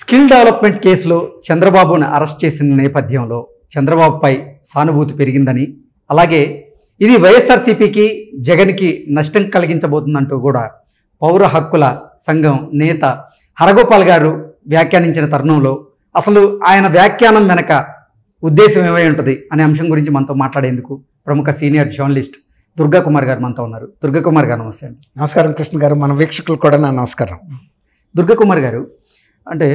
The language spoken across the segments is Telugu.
స్కిల్ డెవలప్మెంట్ కేసులో చంద్రబాబును అరెస్ట్ చేసిన నేపథ్యంలో చంద్రబాబుపై సానుభూతి పెరిగిందని అలాగే ఇది వైఎస్ఆర్సీపీకి జగన్కి నష్టం కలిగించబోతుందంటూ కూడా పౌర హక్కుల సంఘం నేత హరగోపాల్ గారు వ్యాఖ్యానించిన తరుణంలో అసలు ఆయన వ్యాఖ్యానం వెనక ఉద్దేశం ఏమై ఉంటుంది అనే అంశం గురించి మనతో మాట్లాడేందుకు ప్రముఖ సీనియర్ జర్నలిస్ట్ దుర్గా కుమార్ గారు మనతో ఉన్నారు దుర్గా కుమార్ గారు నమస్తే నమస్కారం కృష్ణ గారు మన వీక్షకులు కూడా నా నమస్కారం దుర్గా కుమార్ గారు అంటే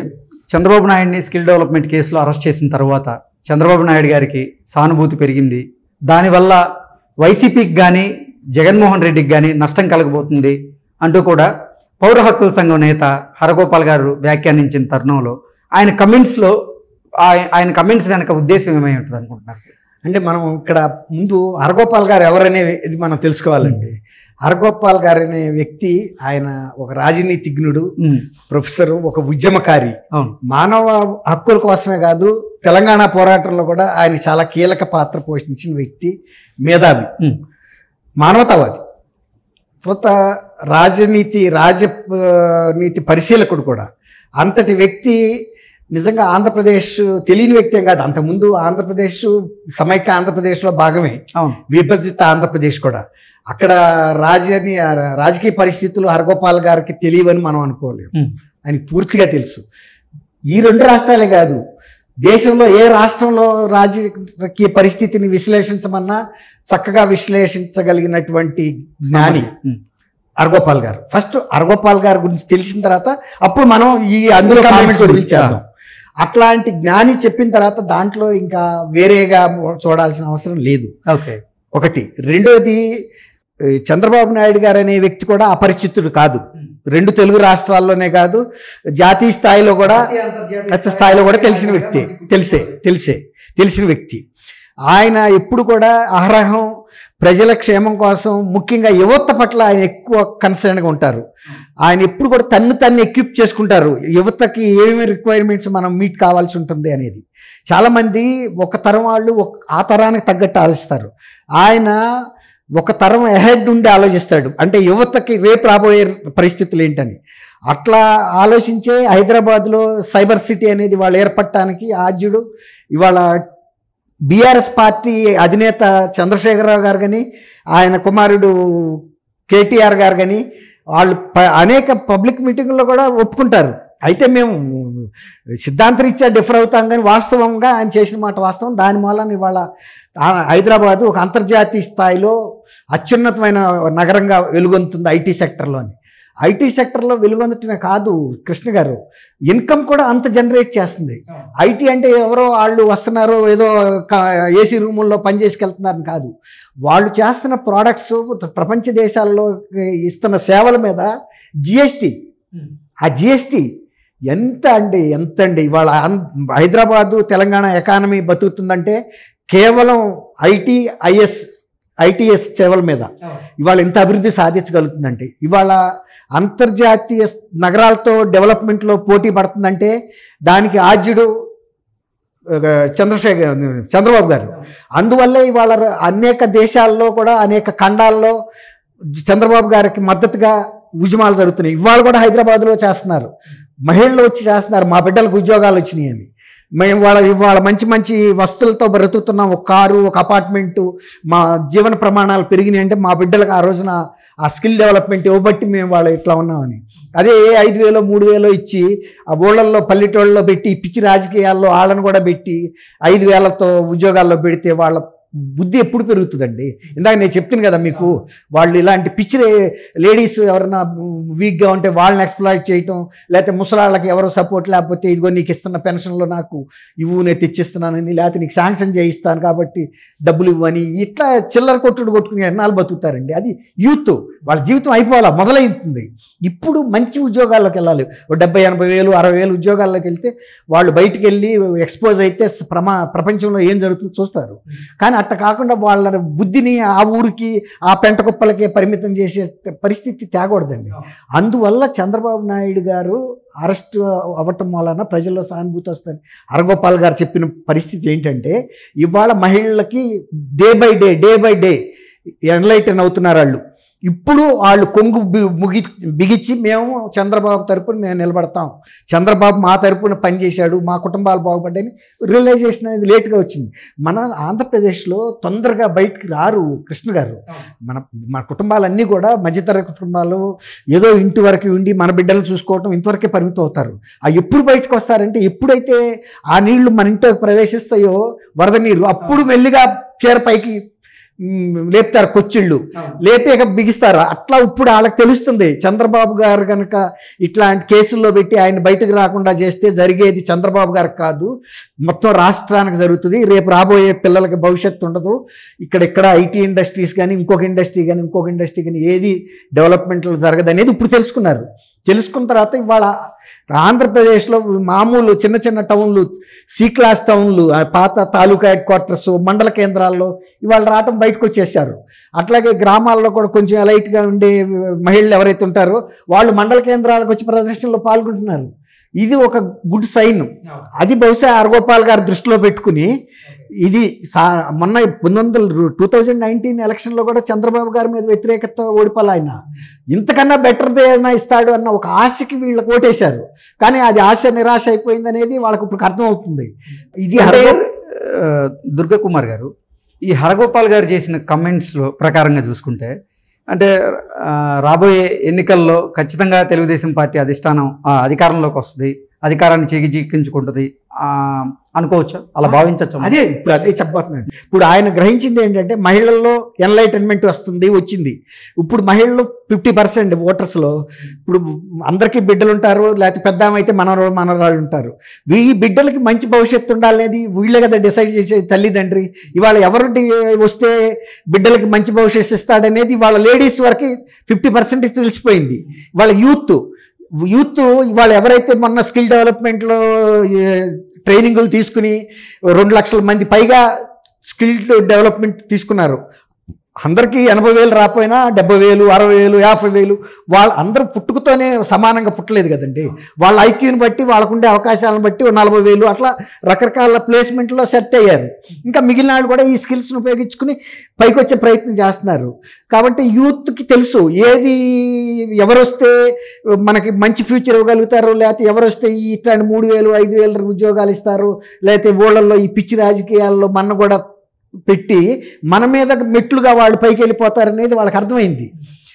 చంద్రబాబు నాయుడిని స్కిల్ డెవలప్మెంట్ కేసులో అరెస్ట్ చేసిన తర్వాత చంద్రబాబు నాయుడు గారికి సానుభూతి పెరిగింది దానివల్ల వైసీపీకి కానీ జగన్మోహన్ రెడ్డికి కానీ నష్టం కలగబోతుంది అంటూ కూడా పౌర హక్కుల సంఘం నేత హరగోపాల్ గారు వ్యాఖ్యానించిన తరుణంలో ఆయన కమెంట్స్లో ఆయన కమెంట్స్ వెనక ఉద్దేశం ఏమై ఉంటుంది అనుకుంటున్నారు అంటే మనం ఇక్కడ ముందు హరగోపాల్ గారు ఎవరనేది ఇది మనం తెలుసుకోవాలండి హరగోపాల్ గారు అనే వ్యక్తి ఆయన ఒక రాజనీతిజ్ఞుడు ప్రొఫెసర్ ఒక ఉద్యమకారి మానవ హక్కుల కోసమే కాదు తెలంగాణ పోరాటంలో కూడా ఆయన చాలా కీలక పాత్ర పోషించిన వ్యక్తి మేధావి మానవతావాది తర్వాత రాజనీతి రాజనీతి పరిశీలకుడు కూడా అంతటి వ్యక్తి నిజంగా ఆంధ్రప్రదేశ్ తెలియని వ్యక్తి కాదు అంతకుముందు ఆంధ్రప్రదేశ్ సమైక్య ఆంధ్రప్రదేశ్లో భాగమే విభజిత ఆంధ్రప్రదేశ్ కూడా అక్కడ రాజని రాజకీయ పరిస్థితులు హరగోపాల్ గారికి తెలియవని మనం అనుకోలేము అని పూర్తిగా తెలుసు ఈ రెండు రాష్ట్రాలే కాదు దేశంలో ఏ రాష్ట్రంలో రాజకీయ పరిస్థితిని విశ్లేషించమన్నా చక్కగా విశ్లేషించగలిగినటువంటి జ్ఞాని అర్గోపాల్ గారు ఫస్ట్ అర్గోపాల్ గారి గురించి తెలిసిన తర్వాత అప్పుడు మనం ఈ అందులో కామెంట్స్ గురించి చేద్దాం అట్లాంటి జ్ఞాని చెప్పిన తర్వాత దాంట్లో ఇంకా వేరేగా చూడాల్సిన అవసరం లేదు ఓకే ఒకటి రెండోది చంద్రబాబు నాయుడు గారు అనే వ్యక్తి కూడా అపరిచితుడు కాదు రెండు తెలుగు రాష్ట్రాల్లోనే కాదు జాతీయ స్థాయిలో కూడా పెద్ద స్థాయిలో కూడా తెలిసిన వ్యక్తి తెలిసే తెలిసే తెలిసిన వ్యక్తి ఆయన ఎప్పుడు కూడా అహరహం ప్రజల క్షేమం కోసం ముఖ్యంగా యువత పట్ల ఆయన ఎక్కువ కన్సర్న్గా ఉంటారు ఆయన ఎప్పుడు కూడా తన్ను తన్ను ఎక్విప్ చేసుకుంటారు యువతకి ఏమేమి రిక్వైర్మెంట్స్ మనం మీట్ కావాల్సి ఉంటుంది అనేది చాలామంది ఒక తరం వాళ్ళు ఒక ఆ తరానికి తగ్గట్టు ఆలోచిస్తారు ఆయన ఒక తరం ఎహెడ్ ఉండి ఆలోచిస్తాడు అంటే యువతకి రేపు రాబోయే పరిస్థితులు ఏంటని అట్లా ఆలోచించే హైదరాబాద్లో సైబర్ సిటీ అనేది వాళ్ళు ఏర్పడటానికి ఆద్యుడు ఇవాళ బీఆర్ఎస్ పార్టీ అధినేత చంద్రశేఖరరావు గారు కానీ ఆయన కుమారుడు కేటీఆర్ గారు కానీ వాళ్ళు అనేక పబ్లిక్ మీటింగ్లో కూడా ఒప్పుకుంటారు అయితే మేము సిద్ధాంతరీత్యా డిఫర్ అవుతాం కానీ వాస్తవంగా ఆయన చేసిన మాట వాస్తవం దాని మూలన ఇవాళ హైదరాబాదు ఒక అంతర్జాతీయ స్థాయిలో అత్యున్నతమైన నగరంగా వెలుగొందుతుంది ఐటీ సెక్టర్లోని ఐటీ సెక్టర్లో వెలుగొందటమే కాదు కృష్ణ గారు ఇన్కమ్ కూడా అంత జనరేట్ చేస్తుంది ఐటీ అంటే ఎవరో వాళ్ళు వస్తున్నారు ఏదో ఏసీ రూముల్లో పని చేసుకెళ్తున్నారని కాదు వాళ్ళు చేస్తున్న ప్రోడక్ట్స్ ప్రపంచ దేశాల్లో ఇస్తున్న సేవల మీద జిఎస్టి ఆ జిఎస్టి ఎంత అండి ఎంత అండి ఇవాళ హైదరాబాదు తెలంగాణ ఎకానమీ బతుకుతుందంటే కేవలం ఐటీ ఐఎస్ ఐటీఎస్ సేవల మీద ఇవాళ ఎంత అభివృద్ధి సాధించగలుగుతుందంటే ఇవాళ అంతర్జాతీయ నగరాలతో డెవలప్మెంట్లో పోటీ పడుతుందంటే దానికి ఆద్యుడు చంద్రశేఖర్ చంద్రబాబు గారు అందువల్లే ఇవాళ అనేక దేశాల్లో కూడా అనేక ఖండాల్లో చంద్రబాబు గారికి మద్దతుగా ఉద్యమాలు జరుగుతున్నాయి ఇవాళ కూడా హైదరాబాద్లో చేస్తున్నారు మహిళలు వచ్చి చేస్తున్నారు మా బిడ్డలకు ఉద్యోగాలు వచ్చినాయి అని మేము వాళ్ళ వాళ్ళ మంచి మంచి వస్తువులతో బ్రతుకుతున్నాం ఒక కారు ఒక అపార్ట్మెంటు మా జీవన ప్రమాణాలు పెరిగినాయి అంటే మా బిడ్డలకు ఆ రోజున ఆ స్కిల్ డెవలప్మెంట్ ఇవ్వబట్టి మేము వాళ్ళు ఇట్లా ఉన్నామని అదే ఐదు వేలో మూడు వేలో ఇచ్చి ఆ ఊళ్ళల్లో పల్లెటూళ్ళలో పెట్టి పిచ్చి రాజకీయాల్లో వాళ్ళని కూడా పెట్టి ఐదు వేలతో ఉద్యోగాల్లో పెడితే వాళ్ళ బుద్ధి ఎప్పుడు పెరుగుతుందండి ఇందాక నేను చెప్తాను కదా మీకు వాళ్ళు ఇలాంటి పిచ్చి లేడీస్ ఎవరైనా వీక్గా ఉంటే వాళ్ళని ఎక్స్ప్లాయిట్ చేయటం లేకపోతే ముసలాళ్ళకి ఎవరో సపోర్ట్ లేకపోతే ఇదిగో నీకు ఇస్తున్న పెన్షన్లో నాకు ఇవ్వు నేను తెచ్చిస్తున్నానని లేకపోతే నీకు శాంక్షన్ చేయిస్తాను కాబట్టి డబ్బులు ఇవ్వని ఇట్లా చిల్లర కొట్టుడు కొట్టుకుని ఎన్నాళ్ళు బతుకుతారండి అది యూత్ వాళ్ళ జీవితం అయిపోవాలా మొదలైతుంది ఇప్పుడు మంచి ఉద్యోగాల్లోకి వెళ్ళాలి ఒక డెబ్బై ఎనభై వేలు అరవై వేలు ఉద్యోగాల్లోకి వెళ్తే వాళ్ళు బయటకు వెళ్ళి ఎక్స్పోజ్ అయితే ప్రమా ప్రపంచంలో ఏం జరుగుతుందో చూస్తారు కానీ అట్ట కాకుండా వాళ్ళ బుద్ధిని ఆ ఊరికి ఆ పెంటకుప్పలకే పరిమితం చేసే పరిస్థితి తేకూడదండి అందువల్ల చంద్రబాబు నాయుడు గారు అరెస్ట్ అవ్వటం వలన ప్రజల్లో సానుభూతి వస్తుంది హరగోపాల్ గారు చెప్పిన పరిస్థితి ఏంటంటే ఇవాళ మహిళలకి day by day day by day enlighten అవుతున్నారు వాళ్ళు ఇప్పుడు వాళ్ళు కొంగు ముగి బిగించి మేము చంద్రబాబు తరపున మేము నిలబడతాం చంద్రబాబు మా తరపున పనిచేశాడు మా కుటుంబాలు బాగుపడ్డాయని రియలైజేషన్ అనేది లేట్గా వచ్చింది మన ఆంధ్రప్రదేశ్లో తొందరగా బయటికి రారు కృష్ణ గారు మన మన కుటుంబాలన్నీ కూడా మధ్యతరగతి కుటుంబాలు ఏదో ఇంటి వరకు ఉండి మన బిడ్డలను చూసుకోవటం ఇంతవరకే పరిమితం అవుతారు ఆ ఎప్పుడు బయటకు వస్తారంటే ఎప్పుడైతే ఆ నీళ్లు మన ఇంట్లోకి ప్రవేశిస్తాయో వరద నీరు అప్పుడు మెల్లిగా చీర పైకి లేపుతారు కొచ్చిళ్ళు లేపేక బిగిస్తారు అట్లా ఇప్పుడు వాళ్ళకి తెలుస్తుంది చంద్రబాబు గారు కనుక ఇట్లాంటి కేసుల్లో పెట్టి ఆయన బయటకు రాకుండా చేస్తే జరిగేది చంద్రబాబు గారు కాదు మొత్తం రాష్ట్రానికి జరుగుతుంది రేపు రాబోయే పిల్లలకి భవిష్యత్తు ఉండదు ఇక్కడ ఇక్కడ ఐటీ ఇండస్ట్రీస్ కానీ ఇంకొక ఇండస్ట్రీ కానీ ఇంకొక ఇండస్ట్రీ కానీ ఏది డెవలప్మెంట్లు జరగదు అనేది ఇప్పుడు తెలుసుకున్నారు తెలుసుకున్న తర్వాత ఇవాళ ఆంధ్రప్రదేశ్లో మామూలు చిన్న చిన్న టౌన్లు సి క్లాస్ టౌన్లు పాత తాలూకా హెడ్ క్వార్టర్స్ మండల కేంద్రాల్లో ఇవాళ రావటం బయటకు వచ్చేసారు అట్లాగే గ్రామాల్లో కూడా కొంచెం ఎలైట్గా ఉండే మహిళలు ఎవరైతే ఉంటారో వాళ్ళు మండల కేంద్రాలకు వచ్చి ప్రదర్శనలో పాల్గొంటున్నారు ఇది ఒక గుడ్ సైన్ అది బహుశా అరగోపాల్ గారి దృష్టిలో పెట్టుకుని ఇది సా మొన్న పంతొమ్మిది వందల టూ థౌజండ్ నైన్టీన్ ఎలక్షన్లో కూడా చంద్రబాబు గారి మీద వ్యతిరేకత ఓడిపోలే ఆయన ఇంతకన్నా బెటర్ది ఏదైనా ఇస్తాడు అన్న ఒక ఆశకి వీళ్ళకి ఓటేశారు కానీ అది ఆశ నిరాశ అయిపోయింది అనేది వాళ్ళకి ఇప్పుడు అర్థమవుతుంది ఇది దుర్గకుమార్ గారు ఈ హరగోపాల్ గారు చేసిన కమెంట్స్లో ప్రకారంగా చూసుకుంటే అంటే రాబోయే ఎన్నికల్లో ఖచ్చితంగా తెలుగుదేశం పార్టీ అధిష్టానం అధికారంలోకి వస్తుంది అధికారాన్ని చీకించుకుంటుంది అనుకోవచ్చు అలా భావించవచ్చు అదే ఇప్పుడు అదే చెప్పబోతున్నాను ఇప్పుడు ఆయన గ్రహించింది ఏంటంటే మహిళల్లో ఎన్లైటన్మెంట్ వస్తుంది వచ్చింది ఇప్పుడు మహిళలు ఫిఫ్టీ పర్సెంట్ ఓటర్స్లో ఇప్పుడు అందరికీ బిడ్డలు ఉంటారు లేకపోతే పెద్ద అయితే మన మనరాళ్ళు ఉంటారు ఈ బిడ్డలకి మంచి భవిష్యత్తు ఉండాలనేది వీళ్ళే కదా డిసైడ్ చేసే తల్లిదండ్రి ఇవాళ ఎవరు వస్తే బిడ్డలకి మంచి భవిష్యత్తు ఇస్తాడనేది వాళ్ళ లేడీస్ వరకు ఫిఫ్టీ పర్సెంట్ తెలిసిపోయింది వాళ్ళ యూత్ యూత్ ఇవాళ ఎవరైతే మొన్న స్కిల్ డెవలప్మెంట్లో ట్రైనింగులు తీసుకుని రెండు లక్షల మంది పైగా స్కిల్ డెవలప్మెంట్ తీసుకున్నారు అందరికీ ఎనభై వేలు రాపోయినా డెబ్బై వేలు అరవై వేలు యాభై వేలు వాళ్ళ అందరూ పుట్టుకతోనే సమానంగా పుట్టలేదు కదండి వాళ్ళ ఐక్యూని బట్టి వాళ్ళకుండే అవకాశాలను బట్టి నలభై వేలు అట్లా రకరకాల ప్లేస్మెంట్లో సెట్ అయ్యారు ఇంకా మిగిలిన వాళ్ళు కూడా ఈ స్కిల్స్ను ఉపయోగించుకుని పైకి వచ్చే ప్రయత్నం చేస్తున్నారు కాబట్టి యూత్కి తెలుసు ఏది ఎవరొస్తే మనకి మంచి ఫ్యూచర్ ఇవ్వగలుగుతారు లేకపోతే ఎవరొస్తే ఈ ఇట్లాంటి మూడు వేలు ఐదు వేల ఉద్యోగాలు ఇస్తారు లేకపోతే ఊళ్ళల్లో ఈ పిచ్చి రాజకీయాల్లో మన కూడా పెట్టి మన మీద మెట్లుగా వాళ్ళు పైకి అనేది వాళ్ళకి అర్థమైంది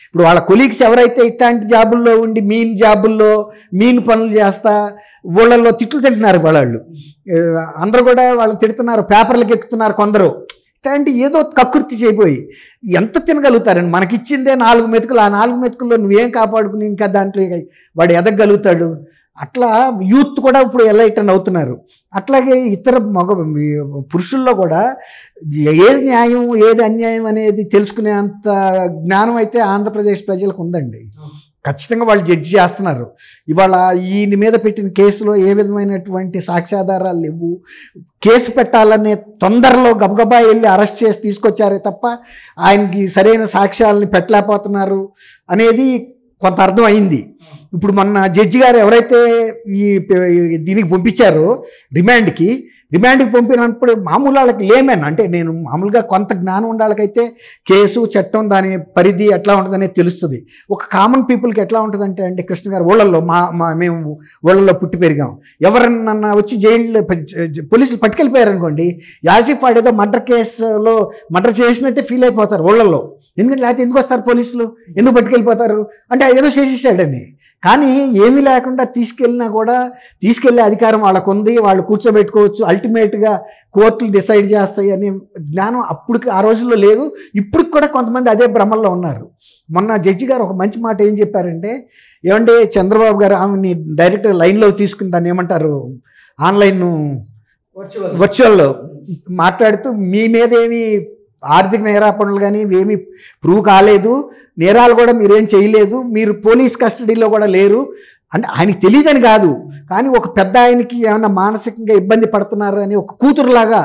ఇప్పుడు వాళ్ళ కొలీగ్స్ ఎవరైతే ఇట్లాంటి జాబుల్లో ఉండి మీన్ జాబుల్లో మీన్ పనులు చేస్తా ఊళ్ళల్లో తిట్లు తింటున్నారు వాళ్ళు అందరూ కూడా వాళ్ళు తిడుతున్నారు పేపర్లకు ఎక్కుతున్నారు కొందరు ఇట్లాంటి ఏదో కకృతి చేయబోయి ఎంత తినగలుగుతారని మనకిచ్చిందే నాలుగు మెతుకులు ఆ నాలుగు మెతుకుల్లో నువ్వేం కాపాడుకుని ఇంకా దాంట్లో వాడు ఎదగలుగుతాడు అట్లా యూత్ కూడా ఇప్పుడు ఎలైటన్ అవుతున్నారు అట్లాగే ఇతర మగ పురుషుల్లో కూడా ఏది న్యాయం ఏది అన్యాయం అనేది తెలుసుకునే అంత జ్ఞానం అయితే ఆంధ్రప్రదేశ్ ప్రజలకు ఉందండి ఖచ్చితంగా వాళ్ళు జడ్జి చేస్తున్నారు ఇవాళ ఈయన మీద పెట్టిన కేసులో ఏ విధమైనటువంటి సాక్ష్యాధారాలు లేవు కేసు పెట్టాలనే తొందరలో గబగబా వెళ్ళి అరెస్ట్ చేసి తీసుకొచ్చారే తప్ప ఆయనకి సరైన సాక్ష్యాలని పెట్టలేకపోతున్నారు అనేది కొంత అర్థం అయింది ఇప్పుడు మొన్న జడ్జి గారు ఎవరైతే ఈ దీనికి పంపించారో రిమాండ్కి డిమాండ్కి పంపినప్పుడు మామూలు వాళ్ళకి లేమేనా అంటే నేను మామూలుగా కొంత జ్ఞానం ఉండాలకైతే కేసు చట్టం దాని పరిధి ఎట్లా ఉంటుందనేది తెలుస్తుంది ఒక కామన్ పీపుల్కి ఎట్లా ఉంటుందంటే అంటే కృష్ణ గారు ఊళ్ళల్లో మా మా మేము ఊళ్ళల్లో పుట్టి పెరిగాం ఎవరన్నా వచ్చి జైలు పోలీసులు పట్టుకెళ్ళిపోయారనుకోండి యాసిఫ్ ఏదో మర్డర్ కేసులో మర్డర్ చేసినట్టే ఫీల్ అయిపోతారు ఊళ్ళల్లో ఎందుకంటే లేకపోతే ఎందుకు వస్తారు పోలీసులు ఎందుకు పట్టుకెళ్ళిపోతారు అంటే ఏదో చేసేసాడని కానీ ఏమీ లేకుండా తీసుకెళ్ళినా కూడా తీసుకెళ్లే అధికారం వాళ్ళకు ఉంది వాళ్ళు కూర్చోబెట్టుకోవచ్చు అల్టిమేట్గా కోర్టులు డిసైడ్ చేస్తాయి అనే జ్ఞానం అప్పుడు ఆ రోజుల్లో లేదు ఇప్పుడు కూడా కొంతమంది అదే భ్రమల్లో ఉన్నారు మొన్న జడ్జి గారు ఒక మంచి మాట ఏం చెప్పారంటే ఏమంటే చంద్రబాబు గారు ఆమెని డైరెక్ట్ లైన్లో తీసుకుని దాన్ని ఏమంటారు ఆన్లైన్ వర్చువల్ వర్చువల్లో మాట్లాడుతూ మీ మీద ఏమి ఆర్థిక నేరాపణలు కానీ ఇవేమీ ప్రూవ్ కాలేదు నేరాలు కూడా మీరేం చేయలేదు మీరు పోలీస్ కస్టడీలో కూడా లేరు అంటే ఆయనకి తెలియదని కాదు కానీ ఒక పెద్ద ఆయనకి ఏమైనా మానసికంగా ఇబ్బంది పడుతున్నారు అని ఒక కూతురులాగా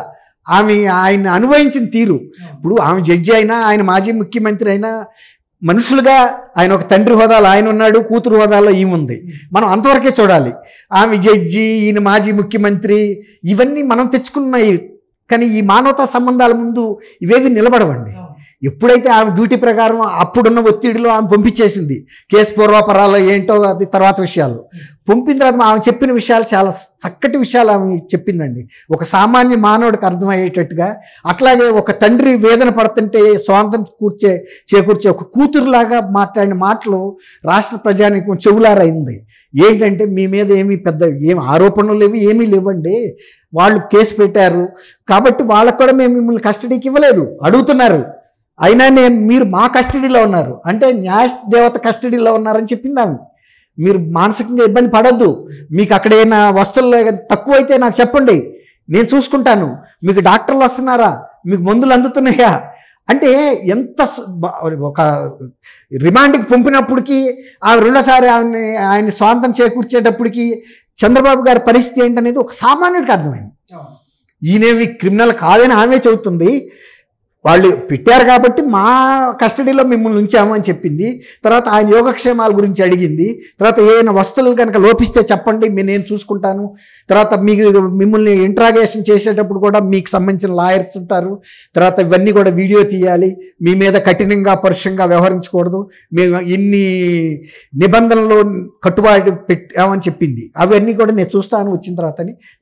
ఆమె ఆయన అనుభవించిన తీరు ఇప్పుడు ఆమె జడ్జి అయినా ఆయన మాజీ ముఖ్యమంత్రి అయినా మనుషులుగా ఆయన ఒక తండ్రి హోదాలో ఆయన ఉన్నాడు కూతురు హోదాలో ఈమె ఉంది మనం అంతవరకే చూడాలి ఆమె జడ్జి ఈయన మాజీ ముఖ్యమంత్రి ఇవన్నీ మనం తెచ్చుకున్న కానీ ఈ మానవతా సంబంధాల ముందు ఇవేవి నిలబడవండి ఎప్పుడైతే ఆమె డ్యూటీ ప్రకారం అప్పుడున్న ఒత్తిడిలో ఆమె పంపించేసింది కేసు పూర్వాపరాలు ఏంటో అది తర్వాత విషయాలు పంపిన తర్వాత ఆమె చెప్పిన విషయాలు చాలా చక్కటి విషయాలు ఆమె చెప్పిందండి ఒక సామాన్య మానవుడికి అర్థమయ్యేటట్టుగా అట్లాగే ఒక తండ్రి వేదన పడుతుంటే స్వాంతం కూర్చే చేకూర్చే ఒక కూతురులాగా మాట్లాడిన మాటలు రాష్ట్ర ప్రజానికి చెవులారైంది ఏంటంటే మీ మీద ఏమి పెద్ద ఏం ఆరోపణలు లేవు ఏమీ లేవండి వాళ్ళు కేసు పెట్టారు కాబట్టి వాళ్ళకు కూడా మేము మిమ్మల్ని కస్టడీకి ఇవ్వలేదు అడుగుతున్నారు అయినా నేను మీరు మా కస్టడీలో ఉన్నారు అంటే న్యాయ దేవత కస్టడీలో ఉన్నారని చెప్పింది ఆమె మీరు మానసికంగా ఇబ్బంది పడద్దు మీకు అక్కడ ఏమైనా వస్తువులు తక్కువ అయితే నాకు చెప్పండి నేను చూసుకుంటాను మీకు డాక్టర్లు వస్తున్నారా మీకు మందులు అందుతున్నాయా అంటే ఎంత ఒక రిమాండ్కి పంపినప్పటికీ ఆ రెండోసారి ఆయన ఆయన స్వాంతం చేకూర్చేటప్పటికి చంద్రబాబు గారి పరిస్థితి ఏంటనేది ఒక సామాన్యుడికి అర్థమైంది ఈయనేవి క్రిమినల్ కాదని ఆమె చెబుతుంది వాళ్ళు పెట్టారు కాబట్టి మా కస్టడీలో మిమ్మల్ని ఉంచాము అని చెప్పింది తర్వాత ఆయన యోగక్షేమాల గురించి అడిగింది తర్వాత ఏదైనా వస్తువులు కనుక లోపిస్తే చెప్పండి మీ నేను చూసుకుంటాను తర్వాత మీకు మిమ్మల్ని ఇంట్రాగేషన్ చేసేటప్పుడు కూడా మీకు సంబంధించిన లాయర్స్ ఉంటారు తర్వాత ఇవన్నీ కూడా వీడియో తీయాలి మీ మీద కఠినంగా పరుషంగా వ్యవహరించకూడదు మేము ఇన్ని నిబంధనలు కట్టుబాటు పెట్టామని చెప్పింది అవన్నీ కూడా నేను చూస్తాను వచ్చిన తర్వాత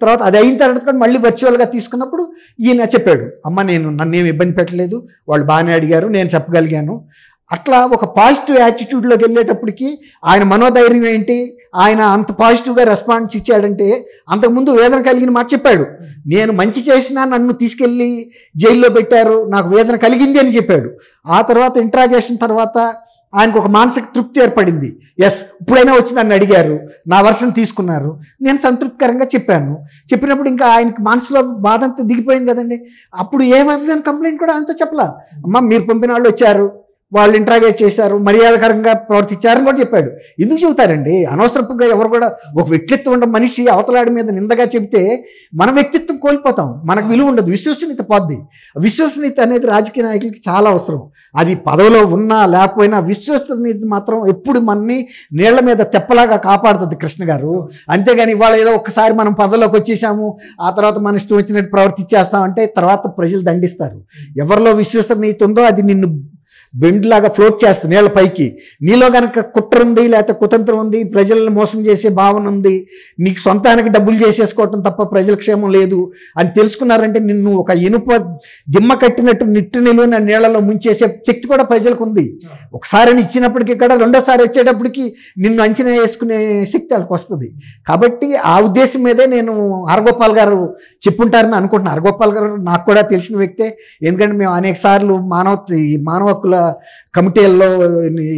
తర్వాత అది అయిన తర్వాత మళ్ళీ వర్చువల్గా తీసుకున్నప్పుడు ఈయన చెప్పాడు అమ్మ నేను నన్నేం ఇబ్బంది పెట్టలేదు లేదు వాళ్ళు బాగానే అడిగారు నేను చెప్పగలిగాను అట్లా ఒక పాజిటివ్ యాటిట్యూడ్లోకి వెళ్ళేటప్పటికి ఆయన మనోధైర్యం ఏంటి ఆయన అంత పాజిటివ్గా రెస్పాన్స్ ఇచ్చాడంటే అంతకుముందు వేదన కలిగిన మాట చెప్పాడు నేను మంచి చేసినా నన్ను తీసుకెళ్ళి జైల్లో పెట్టారు నాకు వేదన కలిగింది అని చెప్పాడు ఆ తర్వాత ఇంట్రాగేషన్ తర్వాత ఆయనకు ఒక మానసిక తృప్తి ఏర్పడింది ఎస్ ఇప్పుడైనా వచ్చి నన్ను అడిగారు నా వర్షం తీసుకున్నారు నేను సంతృప్తికరంగా చెప్పాను చెప్పినప్పుడు ఇంకా ఆయనకి మనసులో బాధ అంతా దిగిపోయింది కదండి అప్పుడు ఏమైంది వర్షన్ కంప్లైంట్ కూడా ఆయనతో చెప్పలా అమ్మ మీరు పంపిన వాళ్ళు వచ్చారు వాళ్ళు ఇంట్రాగేట్ చేశారు మర్యాదకరంగా ప్రవర్తించారని కూడా చెప్పాడు ఎందుకు చెబుతారండి అనవసరంగా ఎవరు కూడా ఒక వ్యక్తిత్వం ఉన్న మనిషి అవతలాడి మీద నిందగా చెబితే మన వ్యక్తిత్వం కోల్పోతాం మనకు విలువ ఉండదు విశ్వసనీయత పోద్ది విశ్వసనీయత అనేది రాజకీయ నాయకులకి చాలా అవసరం అది పదవిలో ఉన్నా లేకపోయినా విశ్వసనీయత మాత్రం ఎప్పుడు మనని నీళ్ల మీద తెప్పలాగా కాపాడుతుంది కృష్ణ గారు అంతేగాని ఇవాళ ఏదో ఒక్కసారి మనం పదవిలోకి వచ్చేసాము ఆ తర్వాత మన ఇష్టం వచ్చినట్టు ప్రవర్తించేస్తామంటే తర్వాత ప్రజలు దండిస్తారు ఎవరిలో విశ్వసనీయత ఉందో అది నిన్ను బెండ్ లాగా ఫ్లోట్ చేస్తుంది నీళ్ళ పైకి నీలో కనుక కుట్ర ఉంది లేకపోతే కుతంత్రం ఉంది ప్రజలను మోసం చేసే భావన ఉంది నీకు సొంతానికి డబ్బులు చేసేసుకోవటం తప్ప ప్రజల క్షేమం లేదు అని తెలుసుకున్నారంటే నిన్ను ఒక ఇనుప దిమ్మ కట్టినట్టు నిట్టు నిలువ నీళ్ళలో ముంచేసే శక్తి కూడా ప్రజలకు ఉంది ఒకసారి ఇచ్చినప్పటికీ ఇక్కడ రెండోసారి వచ్చేటప్పటికి నిన్ను అంచనా వేసుకునే శక్తి వాళ్ళకి వస్తుంది కాబట్టి ఆ ఉద్దేశం మీదే నేను హరగోపాల్ గారు చెప్పుంటారని అనుకుంటున్నారు గోపాల్ గారు నాకు కూడా తెలిసిన వ్యక్తే ఎందుకంటే మేము అనేక సార్లు మానవ మానవ హక్కుల కమిటీల్లో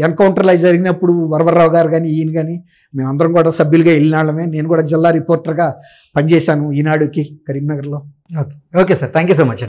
ఎన్కౌంటర్లు అవి జరిగినప్పుడు వరవరరావు గారు కానీ ఈయన కానీ మేము అందరం కూడా సభ్యులుగా వెళ్ళిన వాళ్ళమే నేను కూడా జిల్లా రిపోర్టర్గా పనిచేశాను ఈనాడుకి కరీంనగర్లో okay okay sir thank you so much